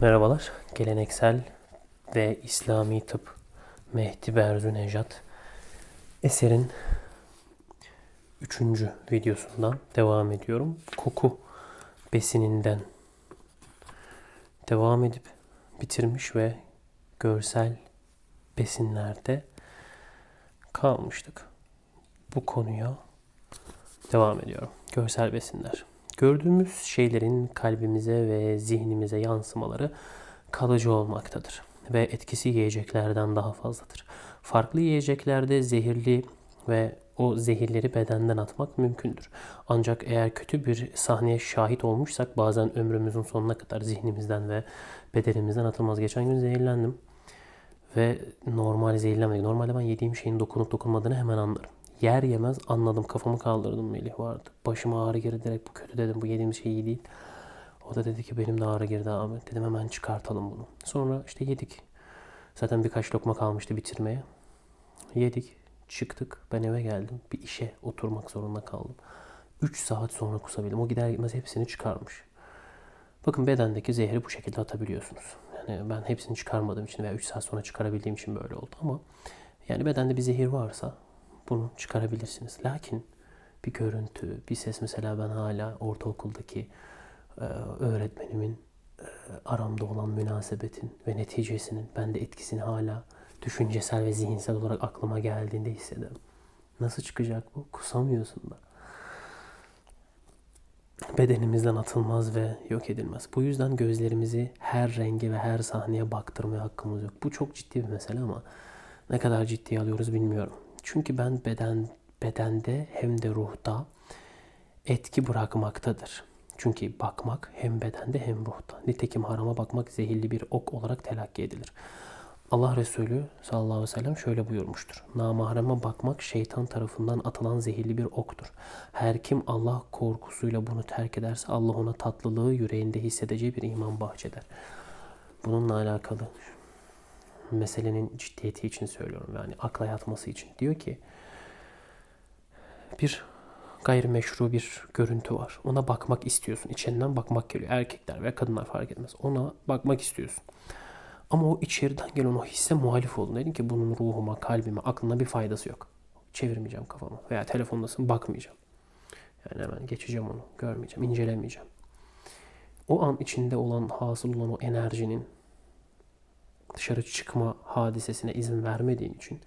Merhabalar. Geleneksel ve İslami Tıp Mehdi Berzu Nejat eserin üçüncü videosundan devam ediyorum. Koku besininden devam edip bitirmiş ve görsel besinlerde kalmıştık. Bu konuya devam ediyorum. Görsel besinler gördüğümüz şeylerin kalbimize ve zihnimize yansımaları kalıcı olmaktadır ve etkisi yiyeceklerden daha fazladır. Farklı yiyeceklerde zehirli ve o zehirleri bedenden atmak mümkündür. Ancak eğer kötü bir sahneye şahit olmuşsak bazen ömrümüzün sonuna kadar zihnimizden ve bedenimizden atılmaz. Geçen gün zehirlendim ve normal zehirlenmedik. Normalde ben yediğim şeyin dokunup dokunmadığını hemen anlarım. Yer yemez anladım kafamı kaldırdım Melih vardı. Başıma ağrı girdi direkt bu kötü dedim bu yediğimiz şey iyi değil. O da dedi ki benim de ağrı girdi abi. Dedim hemen çıkartalım bunu. Sonra işte yedik. Zaten birkaç lokma kalmıştı bitirmeye. Yedik, çıktık. Ben eve geldim. Bir işe oturmak zorunda kaldım. 3 saat sonra kusabildim. O gider gitmez hepsini çıkarmış. Bakın bedendeki zehri bu şekilde atabiliyorsunuz. Yani ben hepsini çıkarmadığım için veya 3 saat sonra çıkarabildiğim için böyle oldu ama yani bedende bir zehir varsa bunu çıkarabilirsiniz. Lakin bir görüntü, bir ses mesela ben hala ortaokuldaki e, öğretmenimin e, aramda olan münasebetin ve neticesinin bende etkisini hala düşüncesel ve zihinsel olarak aklıma geldiğinde hissedem. Nasıl çıkacak bu? Kusamıyorsun da. Bedenimizden atılmaz ve yok edilmez. Bu yüzden gözlerimizi her rengi ve her sahneye baktırmaya hakkımız yok. Bu çok ciddi bir mesele ama ne kadar ciddiye alıyoruz bilmiyorum. Çünkü ben beden bedende hem de ruhta etki bırakmaktadır. Çünkü bakmak hem bedende hem ruhta. Nitekim harama bakmak zehirli bir ok olarak telakki edilir. Allah Resulü sallallahu aleyhi ve sellem şöyle buyurmuştur. Namahreme bakmak şeytan tarafından atılan zehirli bir oktur. Her kim Allah korkusuyla bunu terk ederse Allah ona tatlılığı yüreğinde hissedeceği bir iman bahçeder. Bununla alakalı meselenin ciddiyeti için söylüyorum. Yani akla yatması için. Diyor ki bir gayrimeşru bir görüntü var. Ona bakmak istiyorsun. İçinden bakmak geliyor. Erkekler veya kadınlar fark etmez. Ona bakmak istiyorsun. Ama o içeriden gelen o hisse muhalif oldun. Dedin ki bunun ruhuma, kalbime, aklına bir faydası yok. Çevirmeyeceğim kafamı. Veya telefondasın bakmayacağım. Yani hemen geçeceğim onu. Görmeyeceğim, incelemeyeceğim. O an içinde olan, hasıl olan o enerjinin, dışarı çıkma hadisesine izin vermediğin için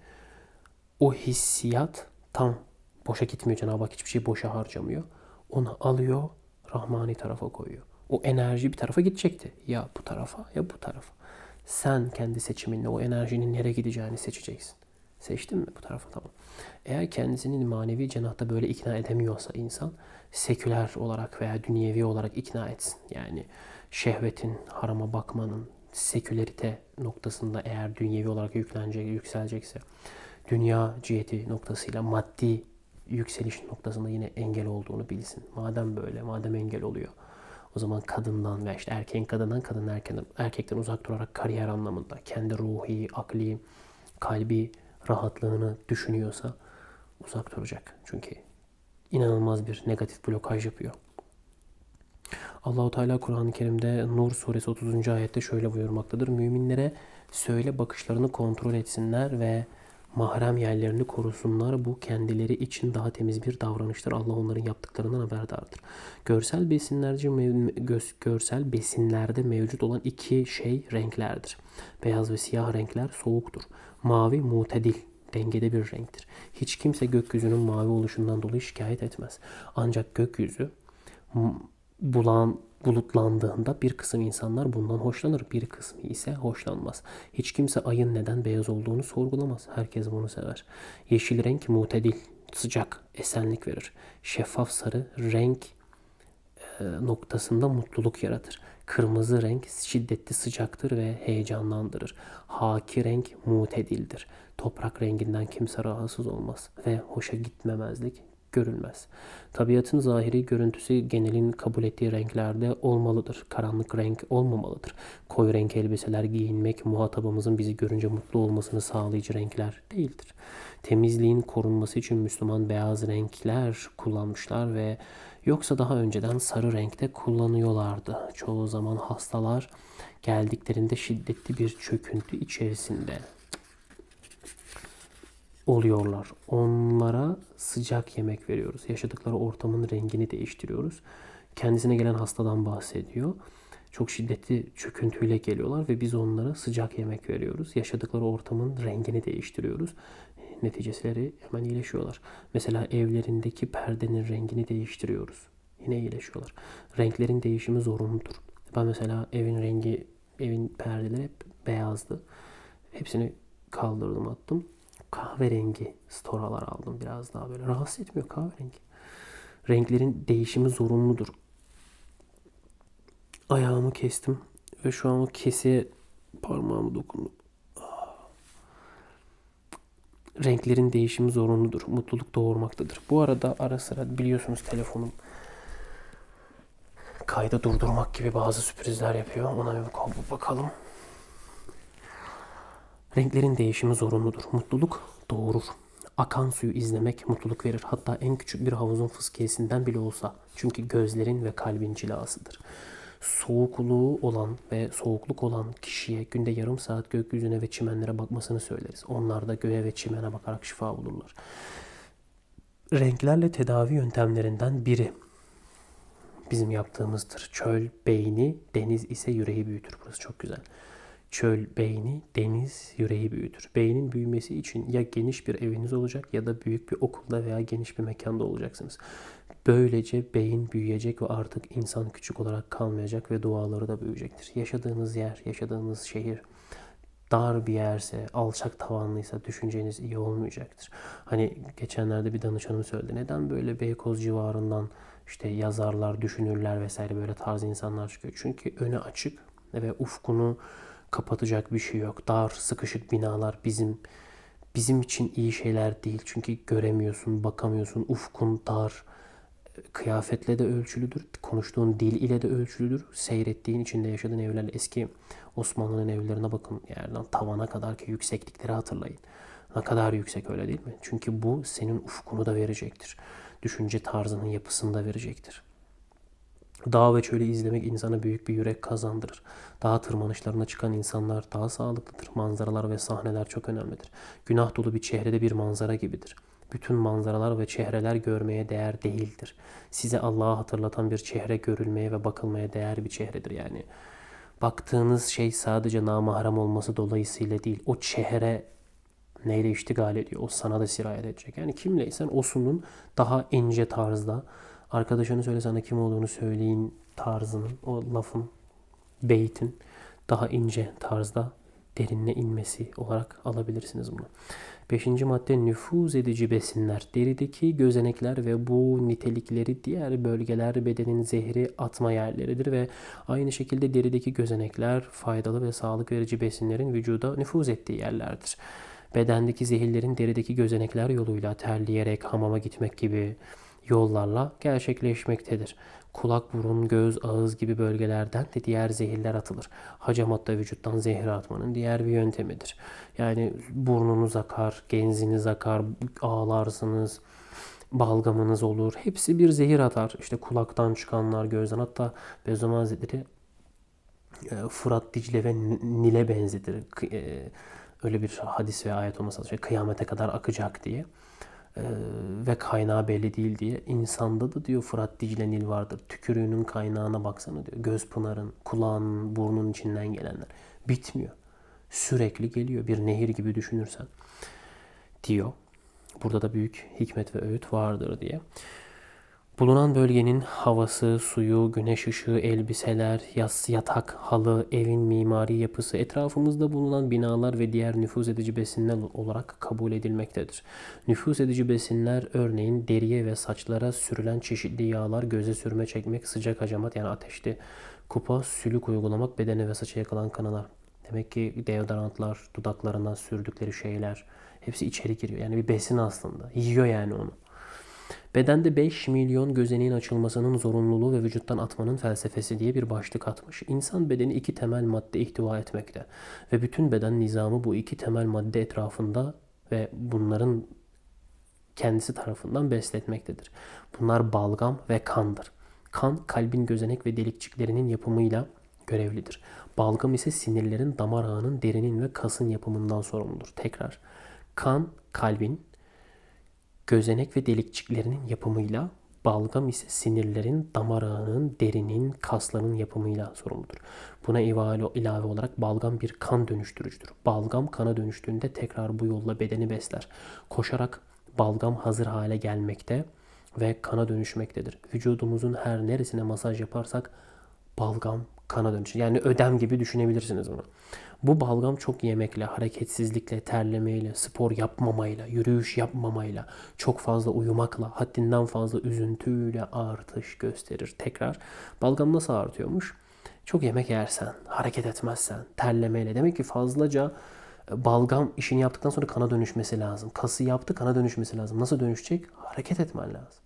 o hissiyat tam boşa gitmiyor Cenab-ı Hak hiçbir şey boşa harcamıyor. Onu alıyor Rahmani tarafa koyuyor. O enerji bir tarafa gidecekti. Ya bu tarafa ya bu tarafa. Sen kendi seçiminle o enerjinin nereye gideceğini seçeceksin. Seçtin mi bu tarafa tamam. Eğer kendisinin manevi cenahta böyle ikna edemiyorsa insan seküler olarak veya dünyevi olarak ikna etsin. Yani şehvetin, harama bakmanın, sekülerite noktasında eğer dünyevi olarak yüklenecek, yükselecekse dünya ciheti noktasıyla maddi yükseliş noktasında yine engel olduğunu bilsin. Madem böyle, madem engel oluyor. O zaman kadından ve işte erkeğin kadından, kadın erkekten, erkekten uzak durarak kariyer anlamında kendi ruhi, akli, kalbi rahatlığını düşünüyorsa uzak duracak. Çünkü inanılmaz bir negatif blokaj yapıyor. Allahu Teala Kur'an-ı Kerim'de Nur suresi 30. ayette şöyle buyurmaktadır. Müminlere söyle bakışlarını kontrol etsinler ve mahrem yerlerini korusunlar. Bu kendileri için daha temiz bir davranıştır. Allah onların yaptıklarından haberdardır. Görsel besinlerce görsel besinlerde mevcut olan iki şey renklerdir. Beyaz ve siyah renkler soğuktur. Mavi mutedil dengede bir renktir. Hiç kimse gökyüzünün mavi oluşundan dolayı şikayet etmez. Ancak gökyüzü bulan bulutlandığında bir kısım insanlar bundan hoşlanır, bir kısmı ise hoşlanmaz. Hiç kimse ayın neden beyaz olduğunu sorgulamaz. Herkes bunu sever. Yeşil renk mutedil, sıcak, esenlik verir. Şeffaf sarı renk e, noktasında mutluluk yaratır. Kırmızı renk şiddetli sıcaktır ve heyecanlandırır. Haki renk mutedildir. Toprak renginden kimse rahatsız olmaz ve hoşa gitmemezlik görülmez. Tabiatın zahiri görüntüsü genelin kabul ettiği renklerde olmalıdır. Karanlık renk olmamalıdır. Koyu renk elbiseler giyinmek muhatabımızın bizi görünce mutlu olmasını sağlayıcı renkler değildir. Temizliğin korunması için Müslüman beyaz renkler kullanmışlar ve yoksa daha önceden sarı renkte kullanıyorlardı. Çoğu zaman hastalar geldiklerinde şiddetli bir çöküntü içerisinde oluyorlar. Onlara sıcak yemek veriyoruz. Yaşadıkları ortamın rengini değiştiriyoruz. Kendisine gelen hastadan bahsediyor. Çok şiddetli çöküntüyle geliyorlar ve biz onlara sıcak yemek veriyoruz. Yaşadıkları ortamın rengini değiştiriyoruz. Neticesleri hemen iyileşiyorlar. Mesela evlerindeki perdenin rengini değiştiriyoruz. Yine iyileşiyorlar. Renklerin değişimi zorunludur. Ben mesela evin rengi, evin perdeleri hep beyazdı. Hepsini kaldırdım attım kahverengi storalar aldım biraz daha böyle. Rahatsız etmiyor kahverengi. Renklerin değişimi zorunludur. Ayağımı kestim ve şu an o keseye parmağımı dokundum. Renklerin değişimi zorunludur. Mutluluk doğurmaktadır. Bu arada ara sıra biliyorsunuz telefonum kayda durdurmak gibi bazı sürprizler yapıyor. Ona bir bakalım. Renklerin değişimi zorunludur. Mutluluk doğurur. Akan suyu izlemek mutluluk verir. Hatta en küçük bir havuzun fıskiyesinden bile olsa. Çünkü gözlerin ve kalbin cilasıdır. Soğukluğu olan ve soğukluk olan kişiye günde yarım saat gökyüzüne ve çimenlere bakmasını söyleriz. Onlar da göğe ve çimene bakarak şifa bulurlar. Renklerle tedavi yöntemlerinden biri bizim yaptığımızdır. Çöl beyni, deniz ise yüreği büyütür. Burası çok güzel çöl beyni, deniz yüreği büyütür. Beynin büyümesi için ya geniş bir eviniz olacak ya da büyük bir okulda veya geniş bir mekanda olacaksınız. Böylece beyin büyüyecek ve artık insan küçük olarak kalmayacak ve duaları da büyüyecektir. Yaşadığınız yer, yaşadığınız şehir dar bir yerse, alçak tavanlıysa düşünceniz iyi olmayacaktır. Hani geçenlerde bir danışanım söyledi. Neden böyle Beykoz civarından işte yazarlar, düşünürler vesaire böyle tarz insanlar çıkıyor? Çünkü öne açık ve ufkunu kapatacak bir şey yok. Dar, sıkışık binalar bizim bizim için iyi şeyler değil. Çünkü göremiyorsun, bakamıyorsun. Ufkun dar. Kıyafetle de ölçülüdür. Konuştuğun dil ile de ölçülüdür. Seyrettiğin içinde yaşadığın evler, eski Osmanlı'nın evlerine bakın. Yerden tavana kadar ki yükseklikleri hatırlayın. Ne kadar yüksek öyle değil mi? Çünkü bu senin ufkunu da verecektir. Düşünce tarzının yapısını da verecektir. Dağ ve çölü izlemek insana büyük bir yürek kazandırır. Dağ tırmanışlarına çıkan insanlar daha sağlıklıdır. Manzaralar ve sahneler çok önemlidir. Günah dolu bir çehrede bir manzara gibidir. Bütün manzaralar ve çehreler görmeye değer değildir. Size Allah'ı hatırlatan bir çehre görülmeye ve bakılmaya değer bir çehredir yani. Baktığınız şey sadece namahram olması dolayısıyla değil. O çehre neyle iştigal ediyor? O sana da sirayet edecek. Yani kimleysen osunun daha ince tarzda arkadaşını söyle sana kim olduğunu söyleyin tarzının, o lafın, beytin daha ince tarzda derinle inmesi olarak alabilirsiniz bunu. Beşinci madde nüfuz edici besinler. Derideki gözenekler ve bu nitelikleri diğer bölgeler bedenin zehri atma yerleridir ve aynı şekilde derideki gözenekler faydalı ve sağlık verici besinlerin vücuda nüfuz ettiği yerlerdir. Bedendeki zehirlerin derideki gözenekler yoluyla terleyerek hamama gitmek gibi yollarla gerçekleşmektedir. Kulak, burun, göz, ağız gibi bölgelerden de diğer zehirler atılır. Hacamatta vücuttan zehir atmanın diğer bir yöntemidir. Yani burnunuz akar, genziniz akar, ağlarsınız, balgamınız olur. Hepsi bir zehir atar. İşte kulaktan çıkanlar, gözden hatta Bezom Hazretleri e, Fırat, Dicle ve Nil'e benzetir. E, öyle bir hadis ve ayet olması lazım. Şey, kıyamete kadar akacak diye. Ee, ve kaynağı belli değil diye. İnsanda da diyor Fırat Dicle Nil vardır. Tükürüğünün kaynağına baksana diyor. Göz pınarın, kulağın, burnun içinden gelenler. Bitmiyor. Sürekli geliyor. Bir nehir gibi düşünürsen diyor. Burada da büyük hikmet ve öğüt vardır diye. Bulunan bölgenin havası, suyu, güneş ışığı, elbiseler, yas, yatak, halı, evin mimari yapısı, etrafımızda bulunan binalar ve diğer nüfuz edici besinler olarak kabul edilmektedir. Nüfuz edici besinler örneğin deriye ve saçlara sürülen çeşitli yağlar, göze sürme çekmek, sıcak hacamat yani ateşli kupa, sülük uygulamak, bedene ve saça yakılan kanalar. Demek ki deodorantlar, dudaklarından sürdükleri şeyler hepsi içeri giriyor. Yani bir besin aslında. Yiyor yani onu. Bedende 5 milyon gözeneğin açılmasının zorunluluğu ve vücuttan atmanın felsefesi diye bir başlık atmış. İnsan bedeni iki temel madde ihtiva etmekte ve bütün beden nizamı bu iki temel madde etrafında ve bunların kendisi tarafından besletmektedir. Bunlar balgam ve kandır. Kan kalbin gözenek ve delikçiklerinin yapımıyla görevlidir. Balgam ise sinirlerin, damar ağının, derinin ve kasın yapımından sorumludur. Tekrar kan kalbin Gözenek ve delikçiklerinin yapımıyla balgam ise sinirlerin, damar ağının, derinin, kaslarının yapımıyla sorumludur. Buna ilave olarak balgam bir kan dönüştürücüdür. Balgam kana dönüştüğünde tekrar bu yolla bedeni besler. Koşarak balgam hazır hale gelmekte ve kana dönüşmektedir. Vücudumuzun her neresine masaj yaparsak balgam kana dönüşür. Yani ödem gibi düşünebilirsiniz bunu. Bu balgam çok yemekle, hareketsizlikle, terlemeyle, spor yapmamayla, yürüyüş yapmamayla, çok fazla uyumakla, haddinden fazla üzüntüyle artış gösterir. Tekrar balgam nasıl artıyormuş? Çok yemek yersen, hareket etmezsen, terlemeyle. Demek ki fazlaca e, balgam işini yaptıktan sonra kana dönüşmesi lazım. Kası yaptı kana dönüşmesi lazım. Nasıl dönüşecek? Hareket etmen lazım.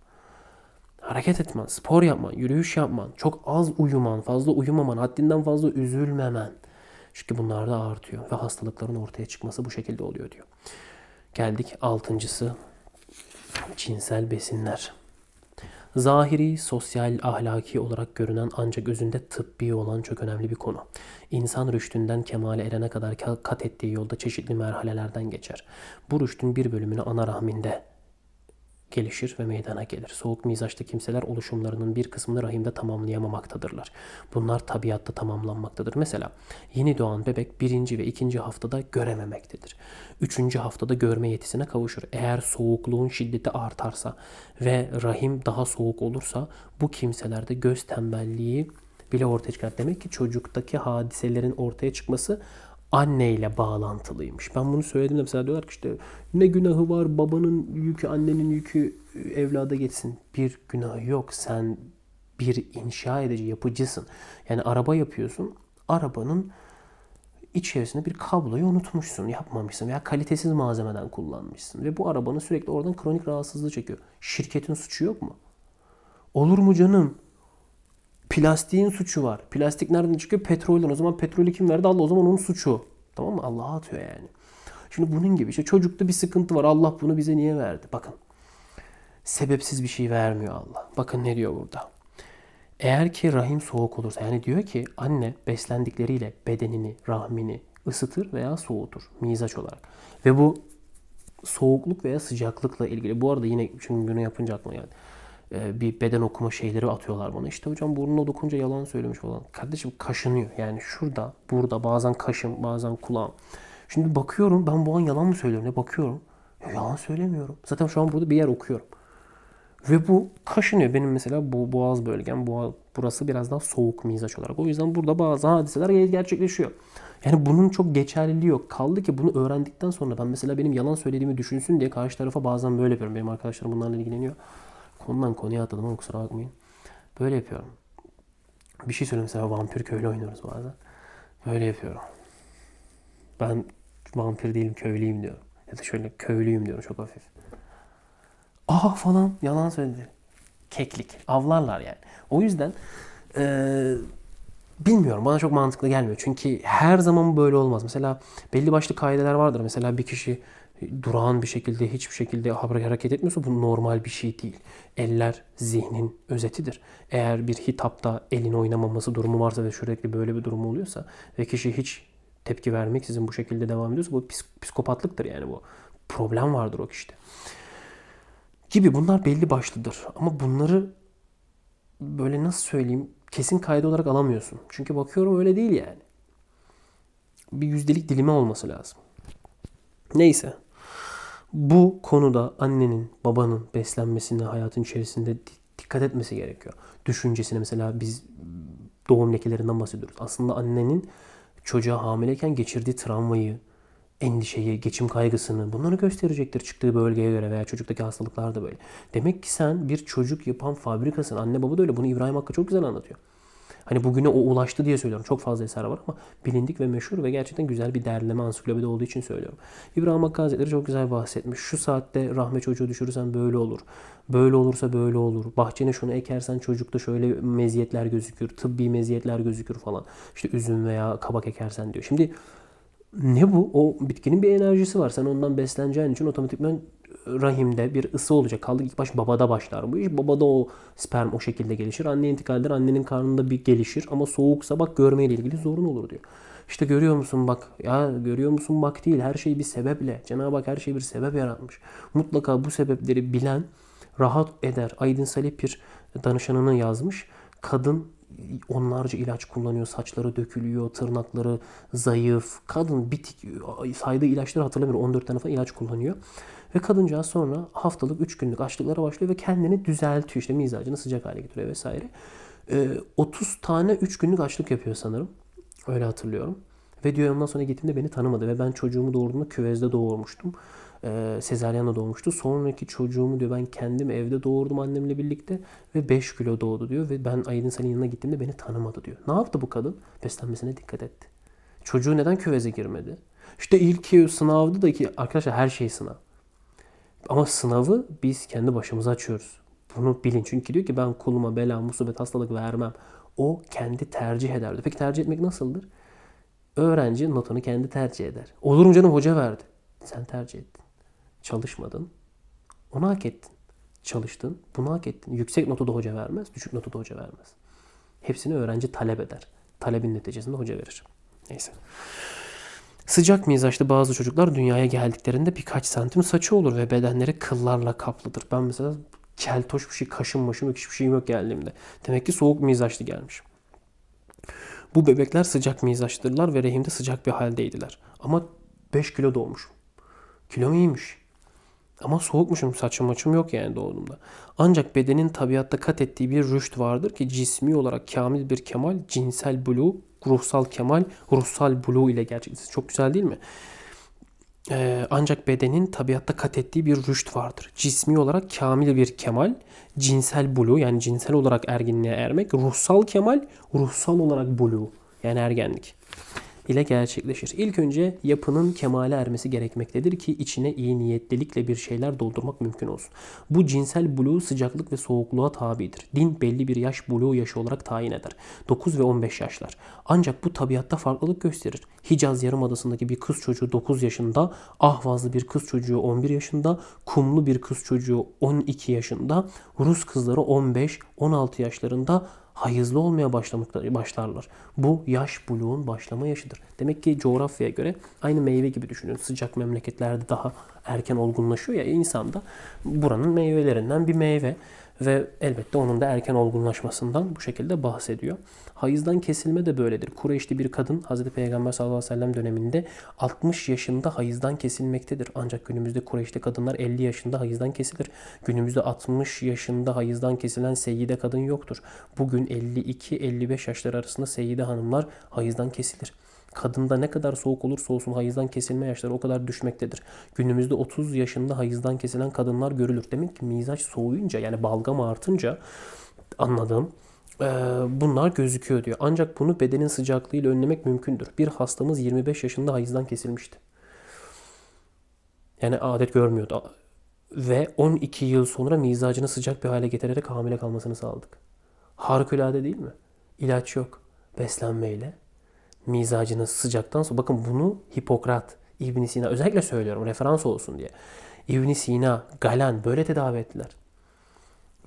Hareket etmen, spor yapman, yürüyüş yapman, çok az uyuman, fazla uyumaman, haddinden fazla üzülmemen. Çünkü bunlar da artıyor ve hastalıkların ortaya çıkması bu şekilde oluyor diyor. Geldik altıncısı cinsel besinler. Zahiri, sosyal, ahlaki olarak görünen ancak özünde tıbbi olan çok önemli bir konu. İnsan rüştünden kemale erene kadar kat ettiği yolda çeşitli merhalelerden geçer. Bu rüştün bir bölümünü ana rahminde gelişir ve meydana gelir. Soğuk mizaçta kimseler oluşumlarının bir kısmını rahimde tamamlayamamaktadırlar. Bunlar tabiatta tamamlanmaktadır. Mesela yeni doğan bebek birinci ve ikinci haftada görememektedir. Üçüncü haftada görme yetisine kavuşur. Eğer soğukluğun şiddeti artarsa ve rahim daha soğuk olursa bu kimselerde göz tembelliği bile ortaya çıkar. Demek ki çocuktaki hadiselerin ortaya çıkması anneyle bağlantılıymış. Ben bunu söylediğimde mesela diyorlar ki işte ne günahı var babanın yükü annenin yükü e, evlada geçsin. Bir günahı yok. Sen bir inşa edici yapıcısın. Yani araba yapıyorsun. Arabanın içerisinde bir kabloyu unutmuşsun, yapmamışsın veya kalitesiz malzemeden kullanmışsın. Ve bu arabanın sürekli oradan kronik rahatsızlığı çekiyor. Şirketin suçu yok mu? Olur mu canım? Plastiğin suçu var. Plastik nereden çıkıyor? Petrolden. O zaman petrolü kim verdi? Allah o zaman onun suçu. Tamam mı? Allah'a atıyor yani. Şimdi bunun gibi işte çocukta bir sıkıntı var. Allah bunu bize niye verdi? Bakın. Sebepsiz bir şey vermiyor Allah. Bakın ne diyor burada. Eğer ki rahim soğuk olursa yani diyor ki anne beslendikleriyle bedenini, rahmini ısıtır veya soğutur mizaç olarak. Ve bu soğukluk veya sıcaklıkla ilgili. Bu arada yine çünkü günü yapınca aklıma geldi. Yani ee, bir beden okuma şeyleri atıyorlar bana. İşte hocam burnuna dokunca yalan söylemiş falan. Kardeşim kaşınıyor. Yani şurada, burada bazen kaşım, bazen kulağım. Şimdi bakıyorum ben bu an yalan mı söylüyorum ne bakıyorum. Ya yalan söylemiyorum. Zaten şu an burada bir yer okuyorum. Ve bu kaşınıyor. Benim mesela bu boğaz bölgem. Boğaz, burası biraz daha soğuk mizaç olarak. O yüzden burada bazı hadiseler gerçekleşiyor. Yani bunun çok geçerliliği yok. Kaldı ki bunu öğrendikten sonra ben mesela benim yalan söylediğimi düşünsün diye karşı tarafa bazen böyle yapıyorum. Benim arkadaşlarım bunlarla ilgileniyor. Konudan konuya atladım ama kusura bakmayın. Böyle yapıyorum. Bir şey söyleyeyim mesela vampir köylü oynuyoruz bazen. Böyle yapıyorum. Ben vampir değilim köylüyüm diyorum. Ya da şöyle köylüyüm diyorum çok hafif. Aha falan yalan söyledi. Keklik. Avlarlar yani. O yüzden ee, bilmiyorum bana çok mantıklı gelmiyor. Çünkü her zaman böyle olmaz. Mesela belli başlı kaideler vardır. Mesela bir kişi durağan bir şekilde hiçbir şekilde hareket etmiyorsa bu normal bir şey değil. Eller zihnin özetidir. Eğer bir hitapta elin oynamaması durumu varsa ve sürekli böyle bir durum oluyorsa ve kişi hiç tepki vermeksizin bu şekilde devam ediyorsa bu psikopatlıktır yani bu. Problem vardır o kişide. Gibi bunlar belli başlıdır. Ama bunları böyle nasıl söyleyeyim kesin kaydı olarak alamıyorsun. Çünkü bakıyorum öyle değil yani. Bir yüzdelik dilime olması lazım. Neyse. Bu konuda annenin, babanın beslenmesine, hayatın içerisinde dikkat etmesi gerekiyor. Düşüncesine mesela biz doğum lekelerinden bahsediyoruz. Aslında annenin çocuğa hamileyken geçirdiği travmayı, endişeyi, geçim kaygısını bunları gösterecektir çıktığı bölgeye göre veya çocuktaki hastalıklar da böyle. Demek ki sen bir çocuk yapan fabrikasın. Anne baba da öyle. Bunu İbrahim Hakkı çok güzel anlatıyor. Hani bugüne o ulaştı diye söylüyorum. Çok fazla eser var ama bilindik ve meşhur ve gerçekten güzel bir derleme ansiklopedi olduğu için söylüyorum. İbrahim Hakkı Hazretleri çok güzel bahsetmiş. Şu saatte rahme çocuğu düşürürsen böyle olur. Böyle olursa böyle olur. Bahçene şunu ekersen çocukta şöyle meziyetler gözükür. Tıbbi meziyetler gözükür falan. İşte üzüm veya kabak ekersen diyor. Şimdi ne bu? O bitkinin bir enerjisi var. Sen ondan besleneceğin için otomatikman rahimde bir ısı olacak. Kaldı ilk baş babada başlar bu iş. Babada o sperm o şekilde gelişir. Anne intikal eder. Annenin karnında bir gelişir. Ama soğuksa bak görmeyle ilgili zorun olur diyor. İşte görüyor musun bak ya görüyor musun bak değil her şey bir sebeple. Cenab-ı Hak her şeyi bir sebep yaratmış. Mutlaka bu sebepleri bilen rahat eder. Aydın Salih bir danışanını yazmış. Kadın onlarca ilaç kullanıyor. Saçları dökülüyor, tırnakları zayıf. Kadın bitik saydığı ilaçları hatırlamıyorum. 14 tane falan ilaç kullanıyor. Ve kadıncağız sonra haftalık 3 günlük açlıklara başlıyor ve kendini düzeltiyor. İşte mizacını sıcak hale getiriyor vesaire. E, ee, 30 tane 3 günlük açlık yapıyor sanırım. Öyle hatırlıyorum. Ve diyor ondan sonra gittiğimde beni tanımadı ve ben çocuğumu doğurduğumda küvezde doğurmuştum e, sezaryenle doğmuştu. Sonraki çocuğumu diyor ben kendim evde doğurdum annemle birlikte ve 5 kilo doğdu diyor ve ben aydın senin yanına gittiğimde beni tanımadı diyor. Ne yaptı bu kadın? Beslenmesine dikkat etti. Çocuğu neden köveze girmedi? İşte ilk sınavdı da ki arkadaşlar her şey sınav. Ama sınavı biz kendi başımıza açıyoruz. Bunu bilin. Çünkü diyor ki ben kuluma bela, musibet, hastalık vermem. O kendi tercih ederdi. Peki tercih etmek nasıldır? Öğrenci notunu kendi tercih eder. Olur mu canım hoca verdi. Sen tercih et çalışmadın. Onu hak ettin. Çalıştın. Bunu hak ettin. Yüksek notu da hoca vermez. Düşük notu da hoca vermez. Hepsini öğrenci talep eder. Talebin neticesinde hoca verir. Neyse. Sıcak mizaçlı bazı çocuklar dünyaya geldiklerinde birkaç santim saçı olur ve bedenleri kıllarla kaplıdır. Ben mesela keltoş bir şey, kaşınmışım, başım yok, hiçbir şeyim yok geldiğimde. Demek ki soğuk mizaçlı gelmiş. Bu bebekler sıcak mizaçtırlar ve rehimde sıcak bir haldeydiler. Ama 5 kilo doğmuş. Kilo iyiymiş. Ama soğukmuşum saçım maçım yok yani doğduğumda. Ancak bedenin tabiatta kat ettiği bir rüşt vardır ki cismi olarak kamil bir kemal, cinsel bulu, ruhsal kemal, ruhsal bulu ile gerçekleşir. Çok güzel değil mi? Ee, ancak bedenin tabiatta kat ettiği bir rüşt vardır. Cismi olarak kamil bir kemal, cinsel bulu yani cinsel olarak erginliğe ermek, ruhsal kemal, ruhsal olarak bulu yani ergenlik ile gerçekleşir. İlk önce yapının kemale ermesi gerekmektedir ki içine iyi niyetlilikle bir şeyler doldurmak mümkün olsun. Bu cinsel buluğu sıcaklık ve soğukluğa tabidir. Din belli bir yaş buluğu yaşı olarak tayin eder. 9 ve 15 yaşlar. Ancak bu tabiatta farklılık gösterir. Hicaz Yarımadası'ndaki bir kız çocuğu 9 yaşında, Ahvazlı bir kız çocuğu 11 yaşında, Kumlu bir kız çocuğu 12 yaşında, Rus kızları 15-16 yaşlarında, hayızlı olmaya başlarlar. Bu yaş buluğun başlama yaşıdır. Demek ki coğrafyaya göre aynı meyve gibi düşünün. Sıcak memleketlerde daha erken olgunlaşıyor ya insan da buranın meyvelerinden bir meyve. Ve elbette onun da erken olgunlaşmasından bu şekilde bahsediyor. Hayızdan kesilme de böyledir. Kureyşli bir kadın Hz. Peygamber sallallahu aleyhi ve sellem döneminde 60 yaşında hayızdan kesilmektedir. Ancak günümüzde Kureyşli kadınlar 50 yaşında hayızdan kesilir. Günümüzde 60 yaşında hayızdan kesilen seyyide kadın yoktur. Bugün 52-55 yaşlar arasında seyyide hanımlar hayızdan kesilir. Kadında ne kadar soğuk olursa olsun hayızdan kesilme yaşları o kadar düşmektedir. Günümüzde 30 yaşında hayızdan kesilen kadınlar görülür. Demek ki mizaç soğuyunca yani balgam artınca anladım bunlar gözüküyor diyor. Ancak bunu bedenin sıcaklığıyla önlemek mümkündür. Bir hastamız 25 yaşında hayızdan kesilmişti. Yani adet görmüyordu. Ve 12 yıl sonra mizacını sıcak bir hale getirerek hamile kalmasını sağladık. Harikulade değil mi? İlaç yok. Beslenmeyle, mizacınız sıcaktan soğuk. Bakın bunu Hipokrat, İbn Sina özellikle söylüyorum referans olsun diye. İbn Sina, Galen böyle tedavi ettiler.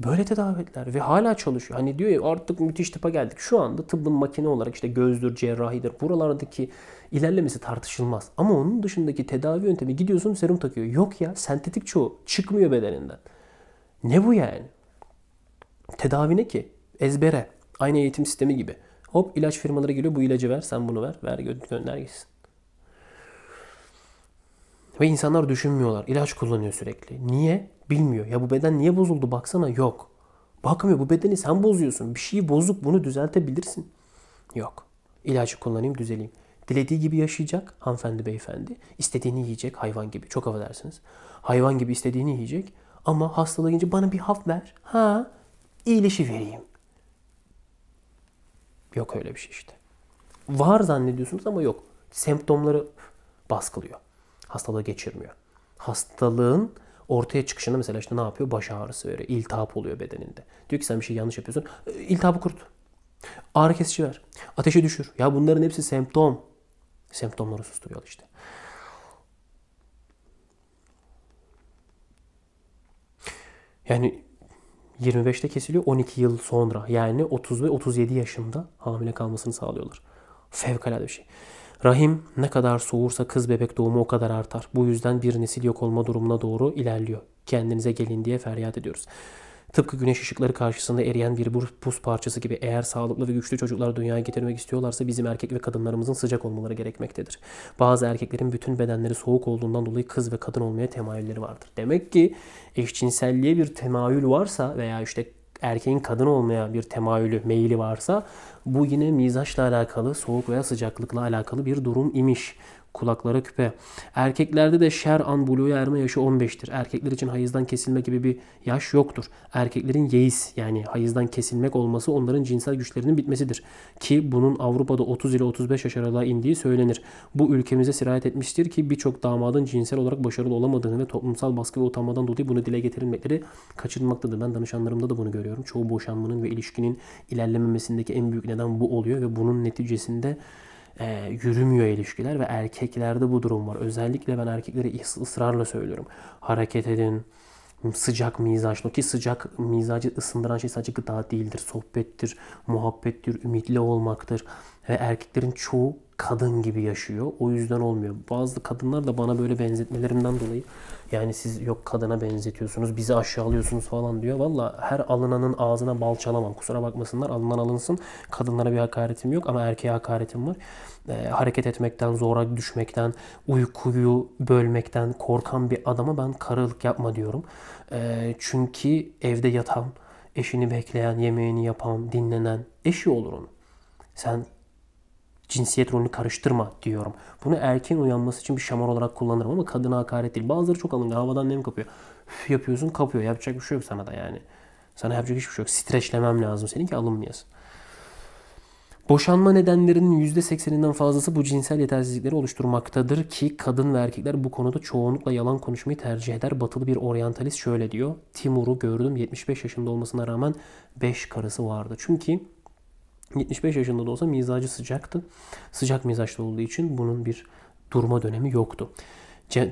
Böyle tedavi ettiler ve hala çalışıyor. Hani diyor ya artık müthiş tıpa geldik. Şu anda tıbbın makine olarak işte gözdür, cerrahidir. Buralardaki ilerlemesi tartışılmaz. Ama onun dışındaki tedavi yöntemi gidiyorsun serum takıyor. Yok ya sentetik çoğu çıkmıyor bedeninden. Ne bu yani? Tedavi ne ki? Ezbere. Aynı eğitim sistemi gibi. Hop ilaç firmaları geliyor bu ilacı ver sen bunu ver. Ver gönder gitsin. Ve insanlar düşünmüyorlar. İlaç kullanıyor sürekli. Niye? Bilmiyor. Ya bu beden niye bozuldu baksana. Yok. Bakmıyor bu bedeni sen bozuyorsun. Bir şeyi bozuk bunu düzeltebilirsin. Yok. İlacı kullanayım düzeleyim. Dilediği gibi yaşayacak hanımefendi beyefendi. İstediğini yiyecek hayvan gibi. Çok affedersiniz. Hayvan gibi istediğini yiyecek. Ama hastalığı gelince bana bir hap ver. Ha iyileşi vereyim. Yok öyle bir şey işte. Var zannediyorsunuz ama yok. Semptomları baskılıyor. Hastalığı geçirmiyor. Hastalığın ortaya çıkışında mesela işte ne yapıyor? Baş ağrısı veriyor. İltihap oluyor bedeninde. Diyor ki sen bir şey yanlış yapıyorsun. E, İltihabı kurt. Ağrı kesici ver. Ateşi düşür. Ya bunların hepsi semptom. Semptomları susturuyor işte. Yani 25'te kesiliyor 12 yıl sonra. Yani 30 ve 37 yaşında hamile kalmasını sağlıyorlar. Fevkalade bir şey. Rahim ne kadar soğursa kız bebek doğumu o kadar artar. Bu yüzden bir nesil yok olma durumuna doğru ilerliyor. Kendinize gelin diye feryat ediyoruz. Tıpkı güneş ışıkları karşısında eriyen bir buz parçası gibi eğer sağlıklı ve güçlü çocuklar dünyaya getirmek istiyorlarsa bizim erkek ve kadınlarımızın sıcak olmaları gerekmektedir. Bazı erkeklerin bütün bedenleri soğuk olduğundan dolayı kız ve kadın olmaya temayülleri vardır. Demek ki eşcinselliğe bir temayül varsa veya işte erkeğin kadın olmaya bir temayülü, meyili varsa bu yine mizaçla alakalı, soğuk veya sıcaklıkla alakalı bir durum imiş. Kulaklara küpe. Erkeklerde de şer an buluğa erme yaşı 15'tir. Erkekler için hayızdan kesilme gibi bir yaş yoktur. Erkeklerin yeis yani hayızdan kesilmek olması onların cinsel güçlerinin bitmesidir. Ki bunun Avrupa'da 30 ile 35 yaş aralığa indiği söylenir. Bu ülkemize sirayet etmiştir ki birçok damadın cinsel olarak başarılı olamadığını ve toplumsal baskı ve utanmadan dolayı bunu dile getirilmekleri kaçınmaktadır. Ben danışanlarımda da bunu görüyorum. Çoğu boşanmanın ve ilişkinin ilerlememesindeki en büyük neden bu oluyor ve bunun neticesinde e, yürümüyor ilişkiler ve erkeklerde bu durum var. Özellikle ben erkeklere ısrarla söylüyorum. Hareket edin, sıcak mizaçlı ki sıcak mizacı ısındıran şey sadece gıda değildir. Sohbettir, muhabbettir, ümitli olmaktır. Ve erkeklerin çoğu kadın gibi yaşıyor. O yüzden olmuyor. Bazı kadınlar da bana böyle benzetmelerimden dolayı yani siz yok kadına benzetiyorsunuz, bizi aşağılıyorsunuz falan diyor. Valla her alınanın ağzına bal çalamam. Kusura bakmasınlar alınan alınsın. Kadınlara bir hakaretim yok ama erkeğe hakaretim var. E, hareket etmekten, zora düşmekten, uykuyu bölmekten korkan bir adama ben karılık yapma diyorum. E, çünkü evde yatan, eşini bekleyen, yemeğini yapan, dinlenen eşi olur onun. Sen cinsiyet rolünü karıştırma diyorum. Bunu erken uyanması için bir şamar olarak kullanırım ama kadına hakaret değil. Bazıları çok alıngan havadan nem kapıyor. Üf, yapıyorsun kapıyor. Yapacak bir şey yok sana da yani. Sana yapacak hiçbir şey yok. Streçlemem lazım senin ki alınmayasın. Boşanma nedenlerinin %80'inden fazlası bu cinsel yetersizlikleri oluşturmaktadır ki kadın ve erkekler bu konuda çoğunlukla yalan konuşmayı tercih eder. Batılı bir oryantalist şöyle diyor. Timur'u gördüm 75 yaşında olmasına rağmen 5 karısı vardı. Çünkü 75 yaşında da olsa mizacı sıcaktı. Sıcak mizaçlı olduğu için bunun bir durma dönemi yoktu.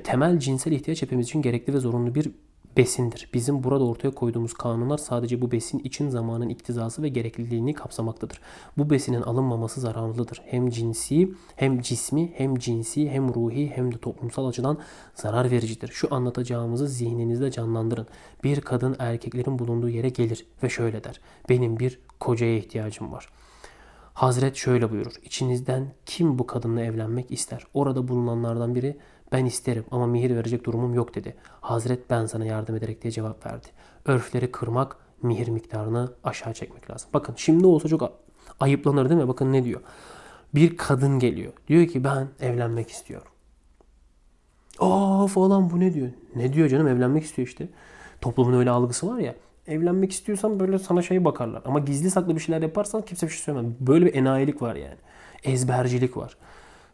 Temel cinsel ihtiyaç hepimiz için gerekli ve zorunlu bir besindir. Bizim burada ortaya koyduğumuz kanunlar sadece bu besin için zamanın iktizası ve gerekliliğini kapsamaktadır. Bu besinin alınmaması zararlıdır. Hem cinsi, hem cismi, hem cinsi, hem ruhi, hem de toplumsal açıdan zarar vericidir. Şu anlatacağımızı zihninizde canlandırın. Bir kadın erkeklerin bulunduğu yere gelir ve şöyle der. Benim bir kocaya ihtiyacım var.'' Hazret şöyle buyurur. İçinizden kim bu kadınla evlenmek ister? Orada bulunanlardan biri ben isterim ama mihir verecek durumum yok dedi. Hazret ben sana yardım ederek diye cevap verdi. Örfleri kırmak mihir miktarını aşağı çekmek lazım. Bakın şimdi olsa çok ayıplanır değil mi? Bakın ne diyor. Bir kadın geliyor. Diyor ki ben evlenmek istiyorum. Aa falan bu ne diyor? Ne diyor canım evlenmek istiyor işte. Toplumun öyle algısı var ya evlenmek istiyorsan böyle sana şey bakarlar. Ama gizli saklı bir şeyler yaparsan kimse bir şey söylemez. Böyle bir enayilik var yani. Ezbercilik var.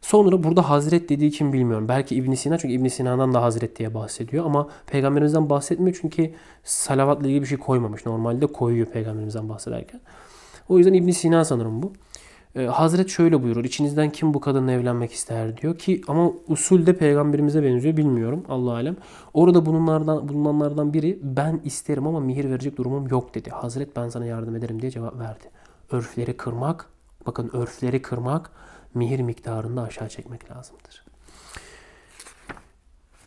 Sonra burada Hazret dediği kim bilmiyorum. Belki İbn Sina çünkü İbn Sina'dan da Hazret diye bahsediyor. Ama Peygamberimizden bahsetmiyor çünkü salavatla ilgili bir şey koymamış. Normalde koyuyor Peygamberimizden bahsederken. O yüzden İbn Sina sanırım bu. Ee, Hazret şöyle buyurur. İçinizden kim bu kadınla evlenmek ister diyor ki ama usulde peygamberimize benziyor bilmiyorum Allah alem. Orada bulunanlardan, bulunanlardan biri ben isterim ama mihir verecek durumum yok dedi. Hazret ben sana yardım ederim diye cevap verdi. Örfleri kırmak bakın örfleri kırmak mihir miktarını da aşağı çekmek lazımdır.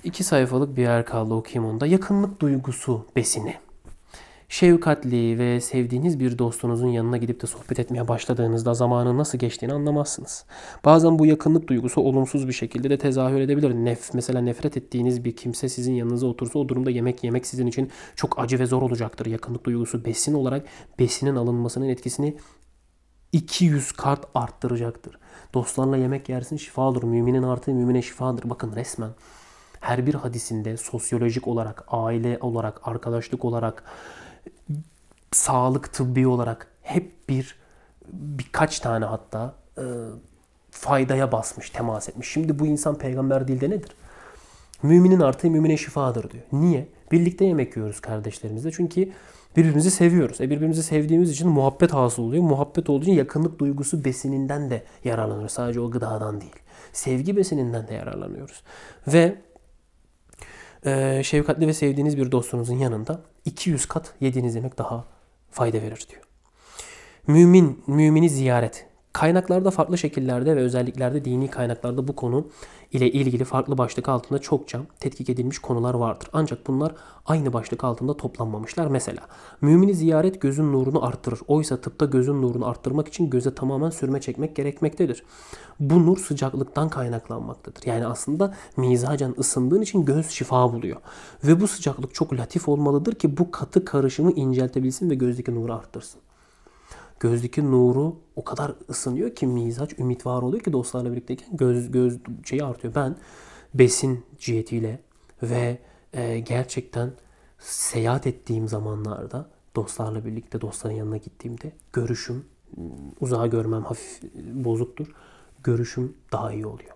İki sayfalık bir yer kaldı okuyayım onda. Yakınlık duygusu besini. Şefkatli ve sevdiğiniz bir dostunuzun yanına gidip de sohbet etmeye başladığınızda zamanın nasıl geçtiğini anlamazsınız. Bazen bu yakınlık duygusu olumsuz bir şekilde de tezahür edebilir. Nef, mesela nefret ettiğiniz bir kimse sizin yanınıza otursa o durumda yemek yemek sizin için çok acı ve zor olacaktır. Yakınlık duygusu besin olarak besinin alınmasının etkisini 200 kat arttıracaktır. Dostlarla yemek yersin şifa olur. Müminin artığı mümine şifadır. Bakın resmen her bir hadisinde sosyolojik olarak, aile olarak, arkadaşlık olarak, sağlık tıbbi olarak hep bir birkaç tane hatta e, faydaya basmış, temas etmiş. Şimdi bu insan peygamber dilde nedir? Müminin artığı mümine şifadır diyor. Niye? Birlikte yemek yiyoruz kardeşlerimizle. Çünkü birbirimizi seviyoruz. E birbirimizi sevdiğimiz için muhabbet hasıl oluyor. Muhabbet olduğu için yakınlık duygusu besininden de yararlanıyoruz. Sadece o gıdadan değil. Sevgi besininden de yararlanıyoruz. Ve e, şefkatli ve sevdiğiniz bir dostunuzun yanında 200 kat yediğiniz yemek daha fayda verir diyor. Mümin, mümini ziyaret. Kaynaklarda farklı şekillerde ve özelliklerde dini kaynaklarda bu konu ile ilgili farklı başlık altında çokça tetkik edilmiş konular vardır. Ancak bunlar aynı başlık altında toplanmamışlar. Mesela mümini ziyaret gözün nurunu arttırır. Oysa tıpta gözün nurunu arttırmak için göze tamamen sürme çekmek gerekmektedir. Bu nur sıcaklıktan kaynaklanmaktadır. Yani aslında mizacen ısındığın için göz şifa buluyor. Ve bu sıcaklık çok latif olmalıdır ki bu katı karışımı inceltebilsin ve gözdeki nuru arttırsın gözdeki nuru o kadar ısınıyor ki mizaç ümit var oluyor ki dostlarla birlikteyken göz göz şeyi artıyor. Ben besin cihetiyle ve e, gerçekten seyahat ettiğim zamanlarda dostlarla birlikte dostların yanına gittiğimde görüşüm uzağa görmem hafif e, bozuktur. Görüşüm daha iyi oluyor.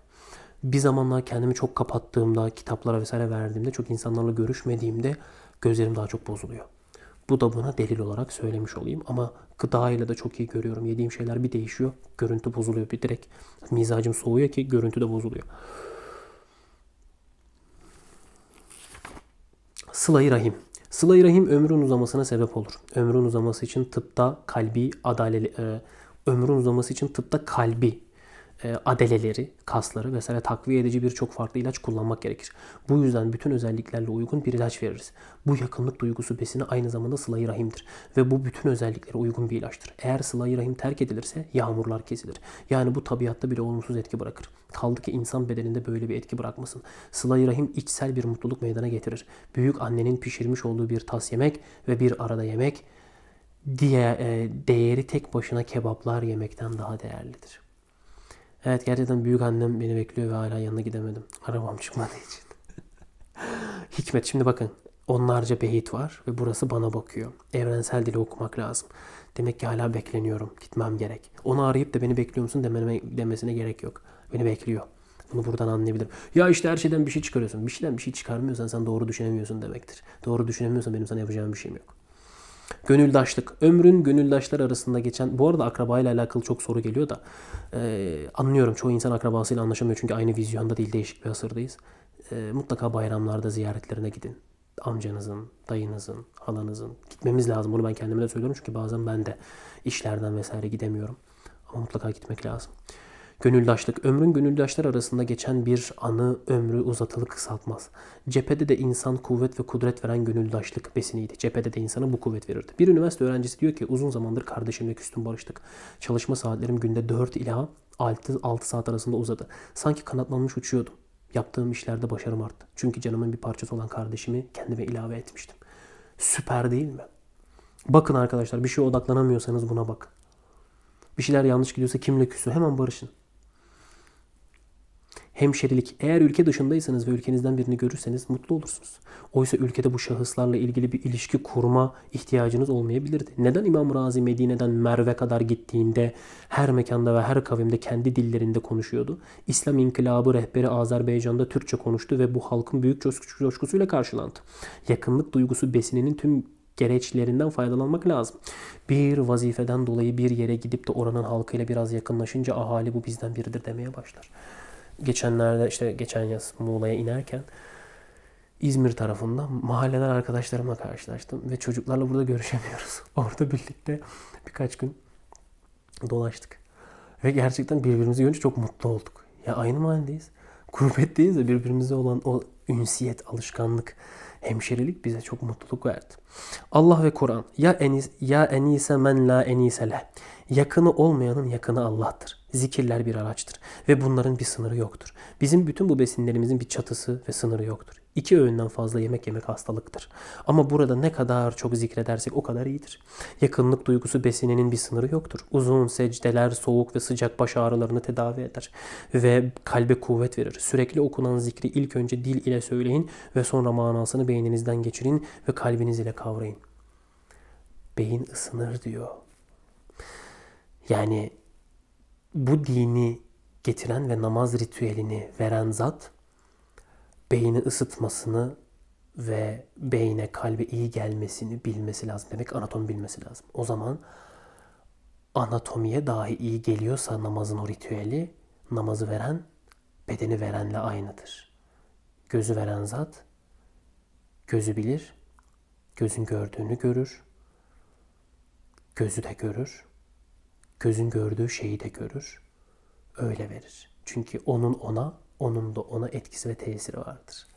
Bir zamanlar kendimi çok kapattığımda, kitaplara vesaire verdiğimde, çok insanlarla görüşmediğimde gözlerim daha çok bozuluyor. Bu da buna delil olarak söylemiş olayım. Ama gıda ile de çok iyi görüyorum. Yediğim şeyler bir değişiyor. Görüntü bozuluyor. Bir direkt mizacım soğuyor ki görüntü de bozuluyor. Sıla-i Rahim. Sıla-i Rahim ömrün uzamasına sebep olur. Ömrün uzaması için tıpta kalbi adaleli, e, ömrün uzaması için tıpta kalbi e, adeleleri, kasları vesaire takviye edici birçok farklı ilaç kullanmak gerekir. Bu yüzden bütün özelliklerle uygun bir ilaç veririz. Bu yakınlık duygusu besini aynı zamanda sılayı rahimdir ve bu bütün özelliklere uygun bir ilaçtır. Eğer sılayı rahim terk edilirse yağmurlar kesilir. Yani bu tabiatta bile olumsuz etki bırakır. Kaldı ki insan bedeninde böyle bir etki bırakmasın. Sılayı rahim içsel bir mutluluk meydana getirir. Büyük annenin pişirmiş olduğu bir tas yemek ve bir arada yemek diye e, değeri tek başına kebaplar yemekten daha değerlidir. Evet gerçekten büyük annem beni bekliyor ve hala yanına gidemedim. Arabam çıkmadığı için. Hikmet şimdi bakın onlarca behit var ve burası bana bakıyor. Evrensel dili okumak lazım. Demek ki hala bekleniyorum. Gitmem gerek. Onu arayıp da beni bekliyor musun dememe, demesine gerek yok. Beni bekliyor. Bunu buradan anlayabilirim. Ya işte her şeyden bir şey çıkarıyorsun. Bir şeyden bir şey çıkarmıyorsan sen doğru düşünemiyorsun demektir. Doğru düşünemiyorsan benim sana yapacağım bir şeyim yok. Gönüldaşlık. Ömrün gönüldaşlar arasında geçen... Bu arada akrabayla alakalı çok soru geliyor da. E, anlıyorum çoğu insan akrabasıyla anlaşamıyor. Çünkü aynı vizyonda değil değişik bir asırdayız. E, mutlaka bayramlarda ziyaretlerine gidin. Amcanızın, dayınızın, halanızın. Gitmemiz lazım. Bunu ben kendime de söylüyorum. Çünkü bazen ben de işlerden vesaire gidemiyorum. Ama mutlaka gitmek lazım. Gönüldaşlık ömrün gönüldaşlar arasında geçen bir anı ömrü uzatılıp kısaltmaz. Cephede de insan kuvvet ve kudret veren gönüldaşlık besiniydi. Cephede de insana bu kuvvet verirdi. Bir üniversite öğrencisi diyor ki uzun zamandır kardeşimle küstüm barıştık. Çalışma saatlerim günde 4 ila 6, 6 saat arasında uzadı. Sanki kanatlanmış uçuyordum. Yaptığım işlerde başarım arttı. Çünkü canımın bir parçası olan kardeşimi kendime ilave etmiştim. Süper değil mi? Bakın arkadaşlar bir şeye odaklanamıyorsanız buna bak. Bir şeyler yanlış gidiyorsa kimle küsü hemen barışın hemşerilik. Eğer ülke dışındaysanız ve ülkenizden birini görürseniz mutlu olursunuz. Oysa ülkede bu şahıslarla ilgili bir ilişki kurma ihtiyacınız olmayabilirdi. Neden İmam Razi Medine'den Merve kadar gittiğinde her mekanda ve her kavimde kendi dillerinde konuşuyordu? İslam İnkılabı rehberi Azerbaycan'da Türkçe konuştu ve bu halkın büyük coşkusuyla karşılandı. Yakınlık duygusu besininin tüm gereçlerinden faydalanmak lazım. Bir vazifeden dolayı bir yere gidip de oranın halkıyla biraz yakınlaşınca ahali bu bizden biridir demeye başlar geçenlerde işte geçen yaz Muğla'ya inerken İzmir tarafında mahalleden arkadaşlarımla karşılaştım ve çocuklarla burada görüşemiyoruz. Orada birlikte birkaç gün dolaştık. Ve gerçekten birbirimizi görünce çok mutlu olduk. Ya aynı mahalledeyiz. Gurbetteyiz de birbirimize olan o ünsiyet, alışkanlık, hemşerilik bize çok mutluluk verdi. Allah ve Kur'an. Ya enis ya enise men la enisele. Yakını olmayanın yakını Allah'tır. Zikirler bir araçtır ve bunların bir sınırı yoktur. Bizim bütün bu besinlerimizin bir çatısı ve sınırı yoktur. İki öğünden fazla yemek yemek hastalıktır. Ama burada ne kadar çok zikredersek o kadar iyidir. Yakınlık duygusu besininin bir sınırı yoktur. Uzun secdeler soğuk ve sıcak baş ağrılarını tedavi eder ve kalbe kuvvet verir. Sürekli okunan zikri ilk önce dil ile söyleyin ve sonra manasını beyninizden geçirin ve kalbiniz ile kavrayın. Beyin ısınır diyor. Yani bu dini getiren ve namaz ritüelini veren zat beyni ısıtmasını ve beyne kalbe iyi gelmesini bilmesi lazım. Demek anatomi bilmesi lazım. O zaman anatomiye dahi iyi geliyorsa namazın o ritüeli namazı veren bedeni verenle aynıdır. Gözü veren zat gözü bilir, gözün gördüğünü görür, gözü de görür, gözün gördüğü şeyi de görür. Öyle verir. Çünkü onun ona, onun da ona etkisi ve tesiri vardır.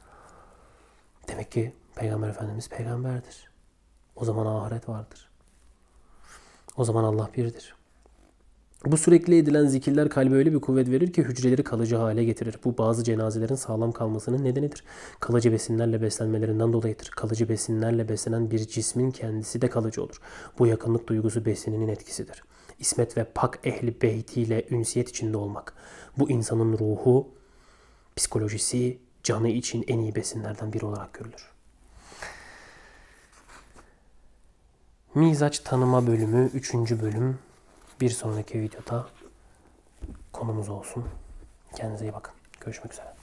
Demek ki Peygamber Efendimiz peygamberdir. O zaman ahiret vardır. O zaman Allah birdir. Bu sürekli edilen zikirler kalbe öyle bir kuvvet verir ki hücreleri kalıcı hale getirir. Bu bazı cenazelerin sağlam kalmasının nedenidir. Kalıcı besinlerle beslenmelerinden dolayıdır. Kalıcı besinlerle beslenen bir cismin kendisi de kalıcı olur. Bu yakınlık duygusu besininin etkisidir.'' İsmet ve Pak ehli beytiyle ünsiyet içinde olmak. Bu insanın ruhu, psikolojisi, canı için en iyi besinlerden biri olarak görülür. Mizaç tanıma bölümü 3. bölüm bir sonraki videoda konumuz olsun. Kendinize iyi bakın. Görüşmek üzere.